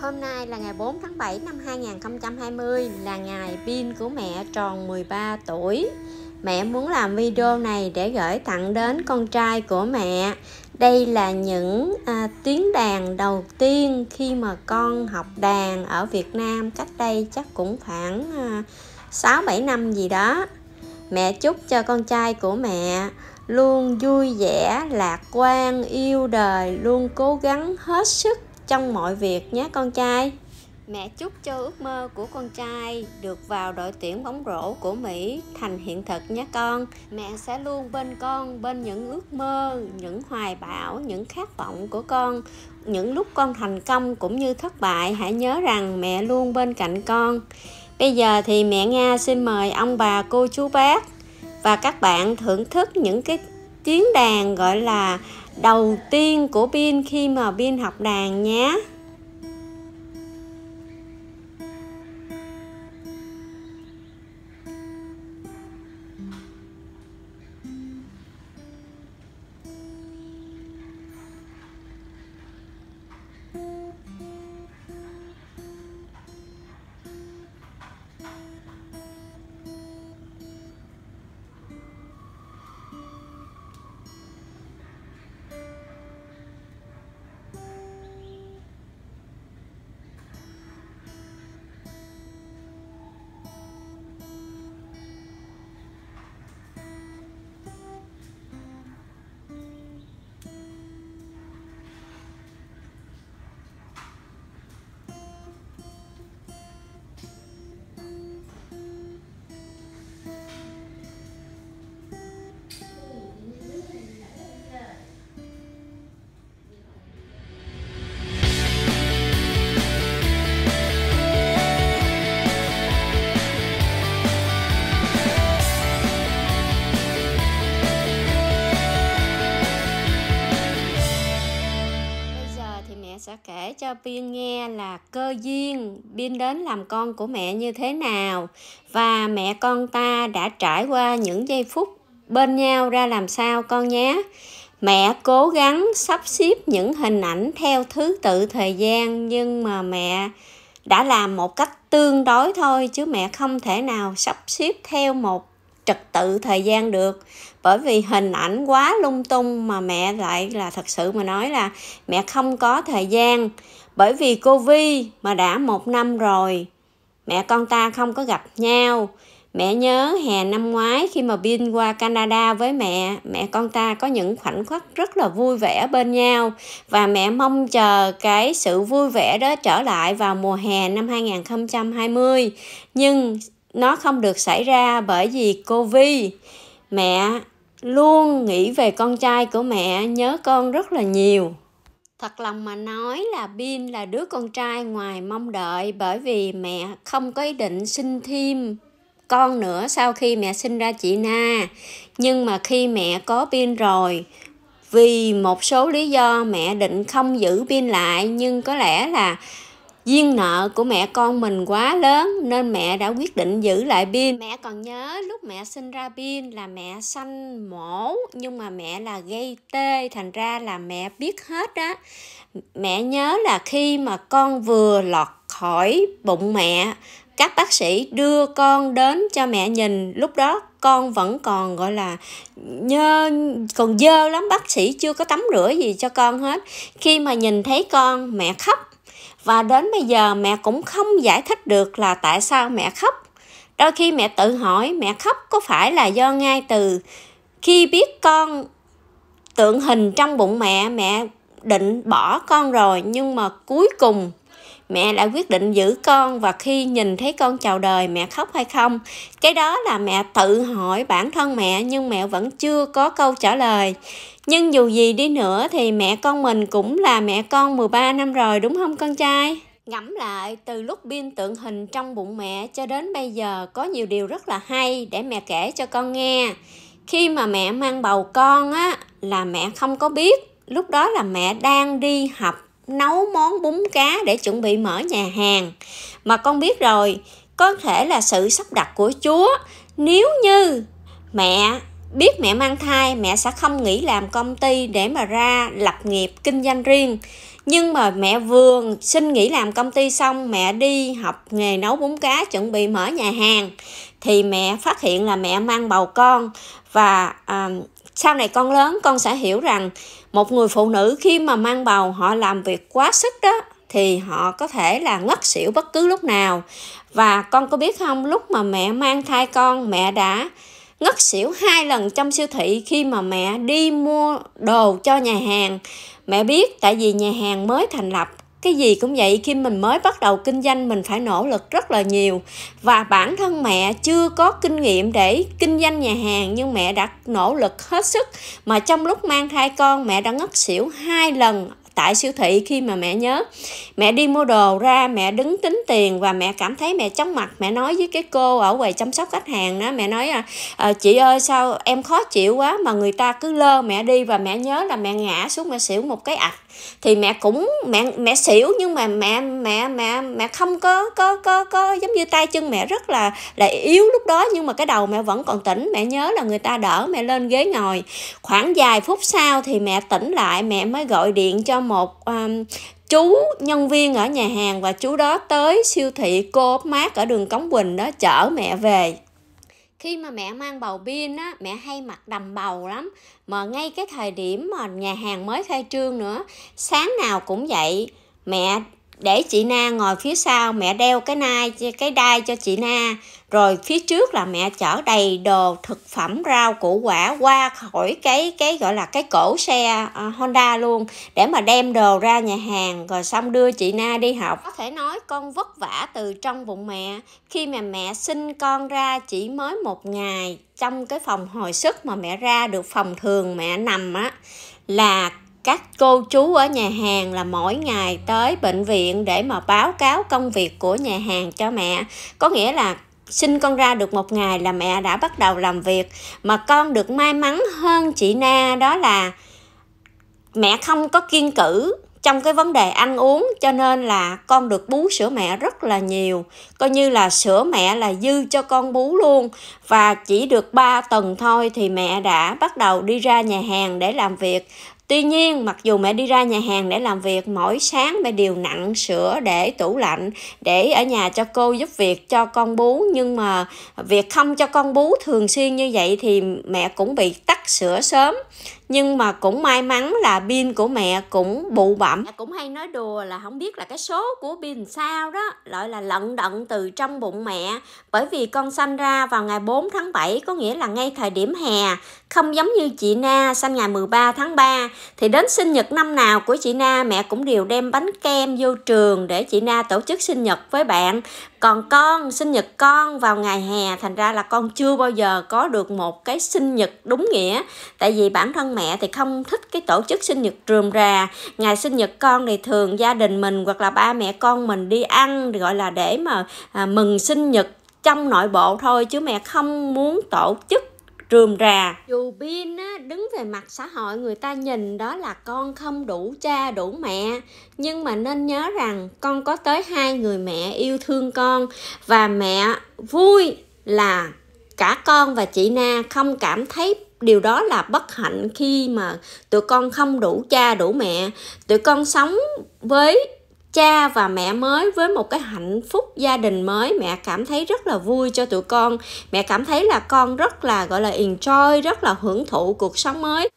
Hôm nay là ngày 4 tháng 7 năm 2020 là ngày pin của mẹ tròn 13 tuổi. Mẹ muốn làm video này để gửi tặng đến con trai của mẹ. Đây là những à, tiếng đàn đầu tiên khi mà con học đàn ở Việt Nam cách đây chắc cũng khoảng à, 6 7 năm gì đó. Mẹ chúc cho con trai của mẹ luôn vui vẻ, lạc quan, yêu đời, luôn cố gắng hết sức trong mọi việc nhé con trai mẹ chúc cho ước mơ của con trai được vào đội tuyển bóng rổ của mỹ thành hiện thực nhé con mẹ sẽ luôn bên con bên những ước mơ những hoài bão những khát vọng của con những lúc con thành công cũng như thất bại hãy nhớ rằng mẹ luôn bên cạnh con bây giờ thì mẹ nga xin mời ông bà cô chú bác và các bạn thưởng thức những cái tiếng đàn gọi là đầu tiên của Bin khi mà Bin học đàn nhé cho biên nghe là cơ duyên biên đến làm con của mẹ như thế nào và mẹ con ta đã trải qua những giây phút bên nhau ra làm sao con nhé. Mẹ cố gắng sắp xếp những hình ảnh theo thứ tự thời gian nhưng mà mẹ đã làm một cách tương đối thôi chứ mẹ không thể nào sắp xếp theo một trật tự thời gian được bởi vì hình ảnh quá lung tung mà mẹ lại là thật sự mà nói là mẹ không có thời gian bởi vì covid mà đã một năm rồi mẹ con ta không có gặp nhau mẹ nhớ hè năm ngoái khi mà pin qua canada với mẹ mẹ con ta có những khoảnh khắc rất là vui vẻ bên nhau và mẹ mong chờ cái sự vui vẻ đó trở lại vào mùa hè năm 2020 nhưng nó không được xảy ra bởi vì cô vi mẹ luôn nghĩ về con trai của mẹ nhớ con rất là nhiều thật lòng mà nói là bin là đứa con trai ngoài mong đợi bởi vì mẹ không có ý định sinh thêm con nữa sau khi mẹ sinh ra chị na nhưng mà khi mẹ có bin rồi vì một số lý do mẹ định không giữ pin lại nhưng có lẽ là duyên nợ của mẹ con mình quá lớn nên mẹ đã quyết định giữ lại pin mẹ còn nhớ lúc mẹ sinh ra pin là mẹ sanh mổ nhưng mà mẹ là gây tê thành ra là mẹ biết hết á mẹ nhớ là khi mà con vừa lọt khỏi bụng mẹ các bác sĩ đưa con đến cho mẹ nhìn lúc đó con vẫn còn gọi là nhơ còn dơ lắm bác sĩ chưa có tắm rửa gì cho con hết khi mà nhìn thấy con mẹ khóc và đến bây giờ mẹ cũng không giải thích được là tại sao mẹ khóc đôi khi mẹ tự hỏi mẹ khóc có phải là do ngay từ khi biết con tượng hình trong bụng mẹ mẹ định bỏ con rồi nhưng mà cuối cùng mẹ lại quyết định giữ con và khi nhìn thấy con chào đời mẹ khóc hay không cái đó là mẹ tự hỏi bản thân mẹ nhưng mẹ vẫn chưa có câu trả lời nhưng dù gì đi nữa thì mẹ con mình cũng là mẹ con 13 năm rồi đúng không con trai? Ngẫm lại, từ lúc pin tượng hình trong bụng mẹ cho đến bây giờ có nhiều điều rất là hay để mẹ kể cho con nghe. Khi mà mẹ mang bầu con á là mẹ không có biết, lúc đó là mẹ đang đi học nấu món bún cá để chuẩn bị mở nhà hàng mà con biết rồi có thể là sự sắp đặt của chúa nếu như mẹ biết mẹ mang thai mẹ sẽ không nghĩ làm công ty để mà ra lập nghiệp kinh doanh riêng nhưng mà mẹ vừa xin nghỉ làm công ty xong mẹ đi học nghề nấu bún cá chuẩn bị mở nhà hàng thì mẹ phát hiện là mẹ mang bầu con và à, sau này con lớn con sẽ hiểu rằng một người phụ nữ khi mà mang bầu họ làm việc quá sức đó thì họ có thể là ngất xỉu bất cứ lúc nào và con có biết không lúc mà mẹ mang thai con mẹ đã ngất xỉu hai lần trong siêu thị khi mà mẹ đi mua đồ cho nhà hàng mẹ biết tại vì nhà hàng mới thành lập cái gì cũng vậy khi mình mới bắt đầu kinh doanh mình phải nỗ lực rất là nhiều và bản thân mẹ chưa có kinh nghiệm để kinh doanh nhà hàng nhưng mẹ đã nỗ lực hết sức mà trong lúc mang thai con mẹ đã ngất xỉu hai lần tại siêu thị khi mà mẹ nhớ mẹ đi mua đồ ra mẹ đứng tính tiền và mẹ cảm thấy mẹ chóng mặt mẹ nói với cái cô ở quầy chăm sóc khách hàng đó mẹ nói à, chị ơi sao em khó chịu quá mà người ta cứ lơ mẹ đi và mẹ nhớ là mẹ ngã xuống mẹ xỉu một cái ạch thì mẹ cũng mẹ mẹ xỉu nhưng mà mẹ mẹ mẹ mẹ không có có có có giống như tay chân mẹ rất là là yếu lúc đó nhưng mà cái đầu mẹ vẫn còn tỉnh mẹ nhớ là người ta đỡ mẹ lên ghế ngồi khoảng vài phút sau thì mẹ tỉnh lại mẹ mới gọi điện cho một um, chú nhân viên ở nhà hàng và chú đó tới siêu thị cô mát ở đường Cống Quỳnh đó chở mẹ về khi mà mẹ mang bầu pin á mẹ hay mặc đầm bầu lắm mà ngay cái thời điểm mà nhà hàng mới khai trương nữa sáng nào cũng vậy mẹ để chị na ngồi phía sau mẹ đeo cái nai cái đai cho chị na rồi phía trước là mẹ chở đầy đồ thực phẩm rau củ quả qua khỏi cái cái gọi là cái cổ xe ờ, Honda luôn để mà đem đồ ra nhà hàng rồi xong đưa chị Na đi học có thể nói con vất vả từ trong bụng mẹ khi mà mẹ sinh con ra chỉ mới một ngày trong cái phòng hồi sức mà mẹ ra được phòng thường mẹ nằm á là các cô chú ở nhà hàng là mỗi ngày tới bệnh viện để mà báo cáo công việc của nhà hàng cho mẹ có nghĩa là sinh con ra được một ngày là mẹ đã bắt đầu làm việc mà con được may mắn hơn chị na đó là mẹ không có kiên cử trong cái vấn đề ăn uống cho nên là con được bú sữa mẹ rất là nhiều coi như là sữa mẹ là dư cho con bú luôn và chỉ được 3 tuần thôi thì mẹ đã bắt đầu đi ra nhà hàng để làm việc Tuy nhiên, mặc dù mẹ đi ra nhà hàng để làm việc, mỗi sáng mẹ đều nặng sữa để tủ lạnh, để ở nhà cho cô giúp việc cho con bú. Nhưng mà việc không cho con bú thường xuyên như vậy thì mẹ cũng bị tắt sữa sớm. Nhưng mà cũng may mắn là pin của mẹ cũng bụ bẩm. Mẹ cũng hay nói đùa là không biết là cái số của pin sao đó, lại là lận đận từ trong bụng mẹ. Bởi vì con sanh ra vào ngày 4 tháng 7, có nghĩa là ngay thời điểm hè, không giống như chị Na sinh ngày 13 tháng 3 thì đến sinh nhật năm nào của chị Na mẹ cũng đều đem bánh kem vô trường để chị Na tổ chức sinh nhật với bạn. Còn con, sinh nhật con vào ngày hè thành ra là con chưa bao giờ có được một cái sinh nhật đúng nghĩa. Tại vì bản thân mẹ thì không thích cái tổ chức sinh nhật rườm rà. Ngày sinh nhật con thì thường gia đình mình hoặc là ba mẹ con mình đi ăn gọi là để mà à, mừng sinh nhật trong nội bộ thôi chứ mẹ không muốn tổ chức rườm rà. Dù Bin á, đứng về mặt xã hội người ta nhìn đó là con không đủ cha đủ mẹ, nhưng mà nên nhớ rằng con có tới hai người mẹ yêu thương con và mẹ vui là cả con và chị Na không cảm thấy điều đó là bất hạnh khi mà tụi con không đủ cha đủ mẹ tụi con sống với cha và mẹ mới với một cái hạnh phúc gia đình mới mẹ cảm thấy rất là vui cho tụi con mẹ cảm thấy là con rất là gọi là enjoy rất là hưởng thụ cuộc sống mới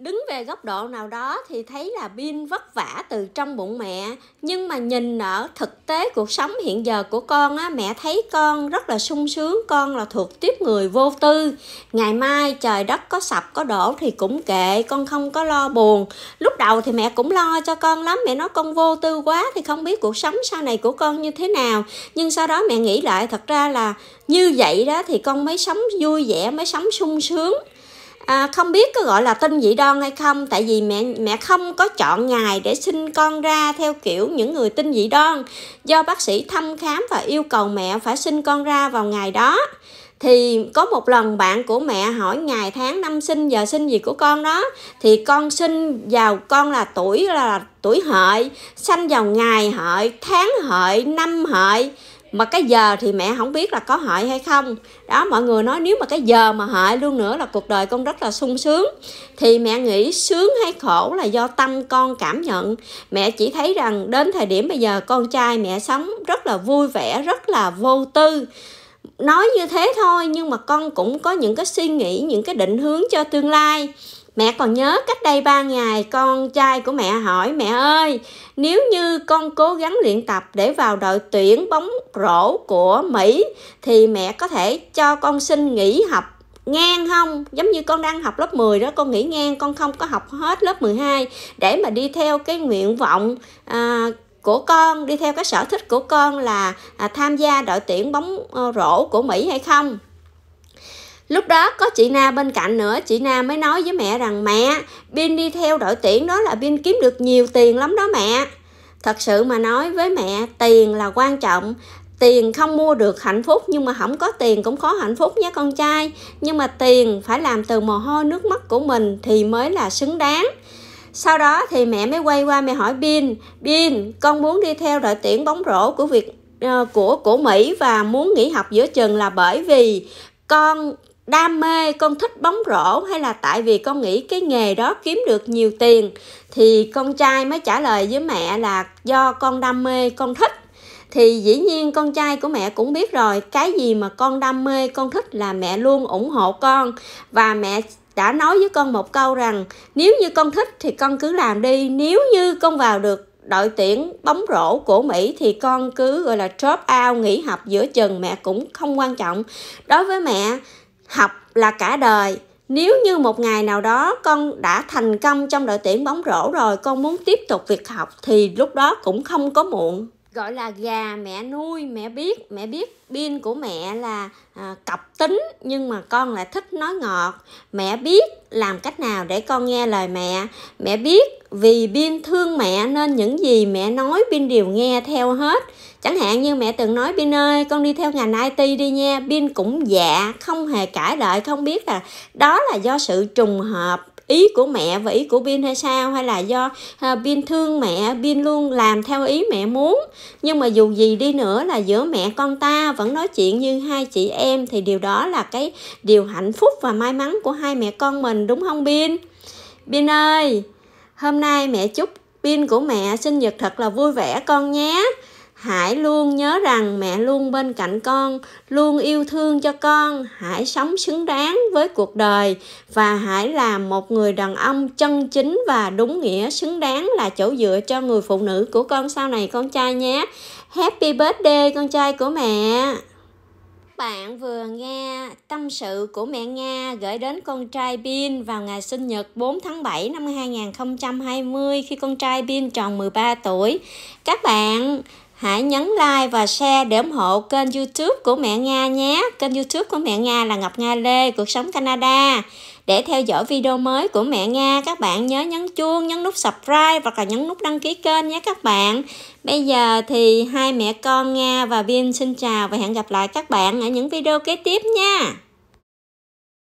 đứng về góc độ nào đó thì thấy là pin vất vả từ trong bụng mẹ nhưng mà nhìn ở thực tế cuộc sống hiện giờ của con á mẹ thấy con rất là sung sướng con là thuộc tiếp người vô tư ngày mai trời đất có sập có đổ thì cũng kệ con không có lo buồn lúc đầu thì mẹ cũng lo cho con lắm mẹ nói con vô tư quá thì không biết cuộc sống sau này của con như thế nào nhưng sau đó mẹ nghĩ lại thật ra là như vậy đó thì con mới sống vui vẻ mới sống sung sướng à, không biết có gọi là tin dị đoan hay không tại vì mẹ mẹ không có chọn ngày để sinh con ra theo kiểu những người tin dị đoan do bác sĩ thăm khám và yêu cầu mẹ phải sinh con ra vào ngày đó thì có một lần bạn của mẹ hỏi ngày tháng năm sinh giờ sinh gì của con đó thì con sinh vào con là tuổi là tuổi hợi sanh vào ngày hợi tháng hợi năm hợi mà cái giờ thì mẹ không biết là có hại hay không đó mọi người nói nếu mà cái giờ mà hại luôn nữa là cuộc đời con rất là sung sướng thì mẹ nghĩ sướng hay khổ là do tâm con cảm nhận mẹ chỉ thấy rằng đến thời điểm bây giờ con trai mẹ sống rất là vui vẻ rất là vô tư nói như thế thôi nhưng mà con cũng có những cái suy nghĩ những cái định hướng cho tương lai Mẹ còn nhớ cách đây 3 ngày con trai của mẹ hỏi mẹ ơi, nếu như con cố gắng luyện tập để vào đội tuyển bóng rổ của Mỹ thì mẹ có thể cho con xin nghỉ học ngang không? Giống như con đang học lớp 10 đó, con nghỉ ngang, con không có học hết lớp 12 để mà đi theo cái nguyện vọng à, của con, đi theo cái sở thích của con là à, tham gia đội tuyển bóng ờ, rổ của Mỹ hay không? lúc đó có chị na bên cạnh nữa chị na mới nói với mẹ rằng mẹ pin đi theo đội tuyển đó là pin kiếm được nhiều tiền lắm đó mẹ thật sự mà nói với mẹ tiền là quan trọng tiền không mua được hạnh phúc nhưng mà không có tiền cũng khó hạnh phúc nhé con trai nhưng mà tiền phải làm từ mồ hôi nước mắt của mình thì mới là xứng đáng sau đó thì mẹ mới quay qua mẹ hỏi Bin Bin con muốn đi theo đội tuyển bóng rổ của Việt uh, của của Mỹ và muốn nghỉ học giữa chừng là bởi vì con đam mê con thích bóng rổ hay là tại vì con nghĩ cái nghề đó kiếm được nhiều tiền thì con trai mới trả lời với mẹ là do con đam mê con thích thì dĩ nhiên con trai của mẹ cũng biết rồi cái gì mà con đam mê con thích là mẹ luôn ủng hộ con và mẹ đã nói với con một câu rằng nếu như con thích thì con cứ làm đi nếu như con vào được đội tuyển bóng rổ của Mỹ thì con cứ gọi là drop out nghỉ học giữa chừng mẹ cũng không quan trọng đối với mẹ học là cả đời nếu như một ngày nào đó con đã thành công trong đội tuyển bóng rổ rồi con muốn tiếp tục việc học thì lúc đó cũng không có muộn gọi là gà mẹ nuôi mẹ biết mẹ biết pin của mẹ là à, cọc tính nhưng mà con lại thích nói ngọt mẹ biết làm cách nào để con nghe lời mẹ mẹ biết vì pin thương mẹ nên những gì mẹ nói pin đều nghe theo hết chẳng hạn như mẹ từng nói pin ơi con đi theo ngành it đi nha pin cũng dạ không hề cãi lại không biết là đó là do sự trùng hợp ý của mẹ và ý của Bin hay sao hay là do uh, thương mẹ Bin luôn làm theo ý mẹ muốn nhưng mà dù gì đi nữa là giữa mẹ con ta vẫn nói chuyện như hai chị em thì điều đó là cái điều hạnh phúc và may mắn của hai mẹ con mình đúng không Bin Bin ơi hôm nay mẹ chúc Bin của mẹ sinh nhật thật là vui vẻ con nhé hãy luôn nhớ rằng mẹ luôn bên cạnh con luôn yêu thương cho con hãy sống xứng đáng với cuộc đời và hãy làm một người đàn ông chân chính và đúng nghĩa xứng đáng là chỗ dựa cho người phụ nữ của con sau này con trai nhé happy birthday con trai của mẹ bạn vừa nghe tâm sự của mẹ Nga gửi đến con trai Bin vào ngày sinh nhật 4 tháng 7 năm 2020 khi con trai Bin tròn 13 tuổi. Các bạn hãy nhấn like và share để ủng hộ kênh youtube của mẹ Nga nhé. Kênh youtube của mẹ Nga là Ngọc Nga Lê, Cuộc Sống Canada. Để theo dõi video mới của mẹ Nga, các bạn nhớ nhấn chuông, nhấn nút subscribe và cả nhấn nút đăng ký kênh nhé các bạn. Bây giờ thì hai mẹ con Nga và Vim xin chào và hẹn gặp lại các bạn ở những video kế tiếp nha.